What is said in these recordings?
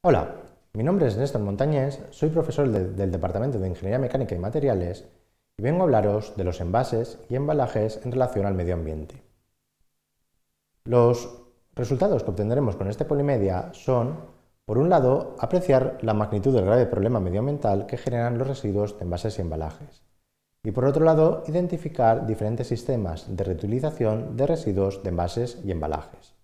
Hola, mi nombre es Néstor Montañés, soy profesor del Departamento de Ingeniería Mecánica y Materiales y vengo a hablaros de los envases y embalajes en relación al medio ambiente. Los resultados que obtendremos con este polimedia son, por un lado, apreciar la magnitud del grave problema medioambiental que generan los residuos de envases y embalajes, y por otro lado, identificar diferentes sistemas de reutilización de residuos de envases y embalajes.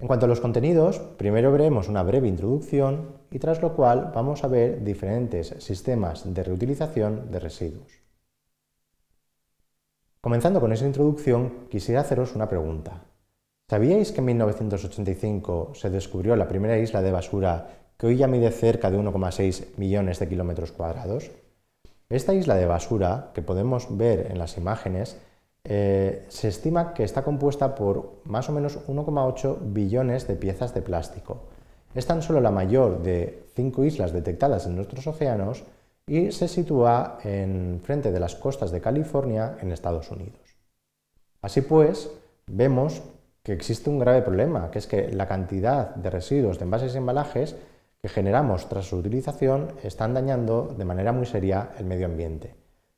En cuanto a los contenidos, primero veremos una breve introducción y tras lo cual vamos a ver diferentes sistemas de reutilización de residuos. Comenzando con esa introducción, quisiera haceros una pregunta. ¿Sabíais que en 1985 se descubrió la primera isla de basura que hoy ya mide cerca de 1,6 millones de kilómetros cuadrados? Esta isla de basura, que podemos ver en las imágenes, eh, se estima que está compuesta por más o menos 1,8 billones de piezas de plástico. Es tan solo la mayor de cinco islas detectadas en nuestros océanos y se sitúa en frente de las costas de California en Estados Unidos. Así pues, vemos que existe un grave problema, que es que la cantidad de residuos de envases y embalajes que generamos tras su utilización están dañando de manera muy seria el medio ambiente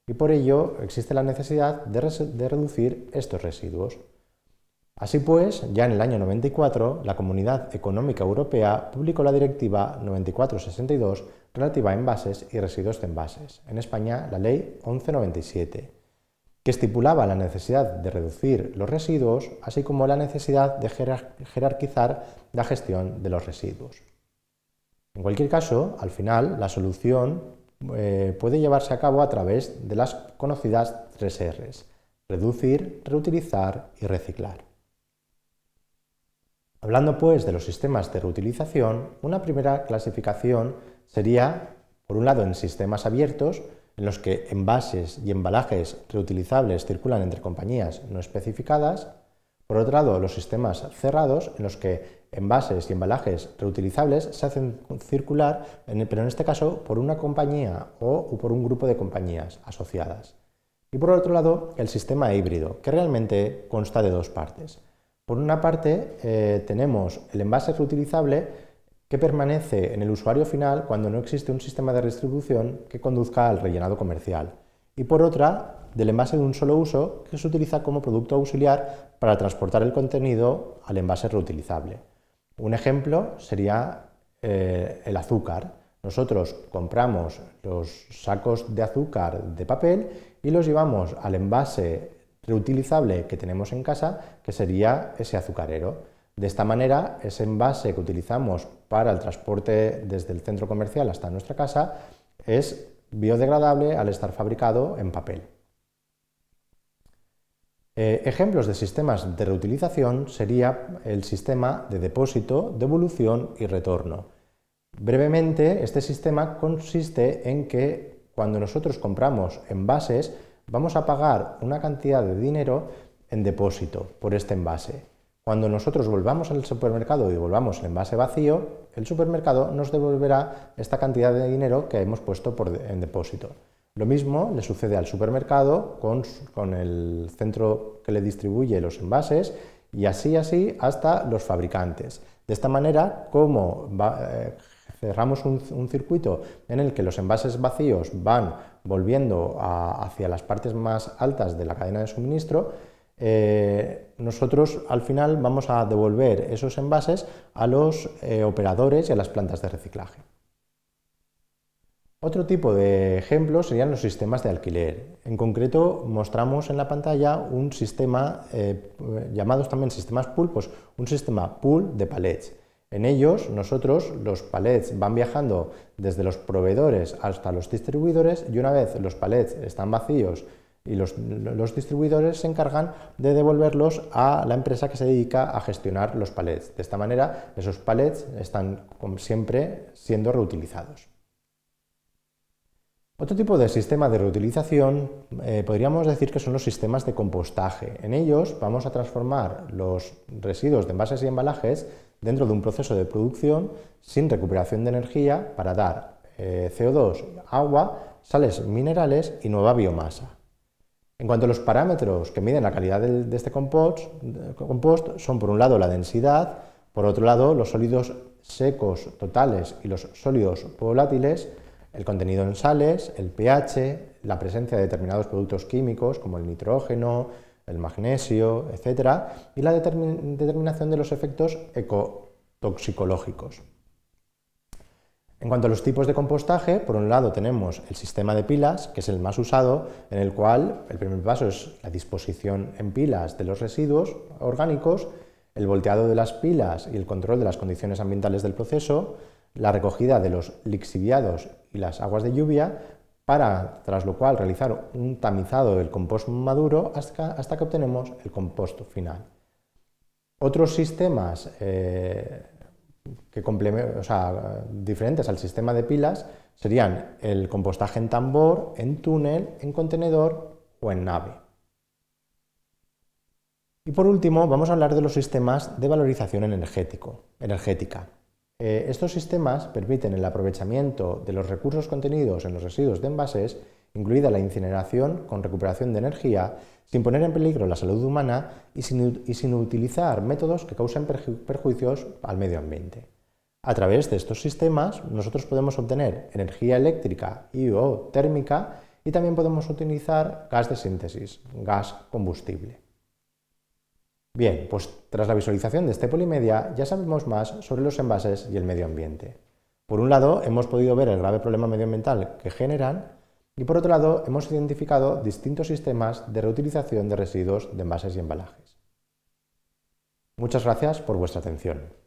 y por ello existe la necesidad de, reducir estos residuos. Así pues, ya en el año 94, la Comunidad Económica Europea publicó la Directiva 9462 relativa a envases y residuos de envases, en España la Ley 1197, que estipulaba la necesidad de reducir los residuos, así como la necesidad de jerarquizar la gestión de los residuos. En cualquier caso, al final, la solución eh, puede llevarse a cabo a través de las conocidas tres Rs, reducir, reutilizar y reciclar. Hablando pues de los sistemas de reutilización, una primera clasificación sería, por un lado, en sistemas abiertos, en los que envases y embalajes reutilizables circulan entre compañías no especificadas, por otro lado, los sistemas cerrados, en los que envases y embalajes reutilizables se hacen circular, pero en este caso por una compañía o por un grupo de compañías asociadas. Y por otro lado, el sistema híbrido, que realmente consta de dos partes. Por una parte, eh, tenemos el envase reutilizable que permanece en el usuario final cuando no existe un sistema de distribución que conduzca al rellenado comercial. Y por otra, del envase de un solo uso que se utiliza como producto auxiliar para transportar el contenido al envase reutilizable. Un ejemplo sería eh, el azúcar. Nosotros compramos los sacos de azúcar de papel y los llevamos al envase reutilizable que tenemos en casa, que sería ese azucarero. De esta manera, ese envase que utilizamos para el transporte desde el centro comercial hasta nuestra casa es biodegradable al estar fabricado en papel. Eh, ejemplos de sistemas de reutilización sería el sistema de depósito, devolución y retorno. Brevemente, este sistema consiste en que cuando nosotros compramos envases, vamos a pagar una cantidad de dinero en depósito por este envase. Cuando nosotros volvamos al supermercado y volvamos el envase vacío, el supermercado nos devolverá esta cantidad de dinero que hemos puesto en depósito. Lo mismo le sucede al supermercado con, el centro que le distribuye los envases y así, así, hasta los fabricantes. De esta manera, como eh, cerramos un, circuito en el que los envases vacíos van volviendo hacia las partes más altas de la cadena de suministro, eh, nosotros al final vamos a devolver esos envases a los eh, operadores y a las plantas de reciclaje. Otro tipo de ejemplo serían los sistemas de alquiler. En concreto, mostramos en la pantalla un sistema, eh, llamados también sistemas pool, pues un sistema pool de palets. En ellos, nosotros, los palets van viajando desde los proveedores hasta los distribuidores y una vez los palets están vacíos y los, los distribuidores se encargan de devolverlos a la empresa que se dedica a gestionar los palets. De esta manera, esos palets están siempre siendo reutilizados. Otro tipo de sistema de reutilización eh, podríamos decir que son los sistemas de compostaje. En ellos vamos a transformar los residuos de envases y embalajes dentro de un proceso de producción sin recuperación de energía para dar eh, CO2, agua, sales minerales y nueva biomasa. En cuanto a los parámetros que miden la calidad de, este compost, eh, compost, son por un lado la densidad, por otro lado los sólidos secos totales y los sólidos volátiles, el contenido en sales, el pH, la presencia de determinados productos químicos como el nitrógeno, el magnesio, etc., y la determinación de los efectos ecotoxicológicos. En cuanto a los tipos de compostaje, por un lado tenemos el sistema de pilas, que es el más usado, en el cual el primer paso es la disposición en pilas de los residuos orgánicos, el volteado de las pilas y el control de las condiciones ambientales del proceso, la recogida de los lixiviados y las aguas de lluvia, para tras lo cual realizar un tamizado del compost maduro hasta, que obtenemos el compost final. Otros sistemas eh, que o sea, diferentes al sistema de pilas serían el compostaje en tambor, en túnel, en contenedor o en nave. Y por último, vamos a hablar de los sistemas de valorización energética. Eh, estos sistemas permiten el aprovechamiento de los recursos contenidos en los residuos de envases, incluida la incineración con recuperación de energía, sin poner en peligro la salud humana y sin, utilizar métodos que causen perjuicios al medio ambiente. A través de estos sistemas nosotros podemos obtener energía eléctrica y o térmica y también podemos utilizar gas de síntesis, gas combustible. Bien, pues tras la visualización de este polimedia ya sabemos más sobre los envases y el medio ambiente. Por un lado, hemos podido ver el grave problema medioambiental que generan y por otro lado, hemos identificado distintos sistemas de reutilización de residuos de envases y embalajes. Muchas gracias por vuestra atención.